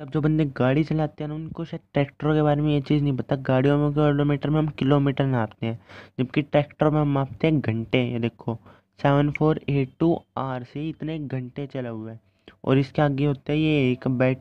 अब जो बंदे गाड़ी चलाते हैं ना उनको शायद ट्रैक्टरों के बारे में ये चीज़ नहीं पता गाड़ियों में किलोमीटर में हम किलोमीटर नापते हैं जबकि ट्रैक्टर में हम मापते हैं घंटे ये देखो seven four eight two R से इतने घंटे चला हुआ है और इसके आगे होता है ये एक बैट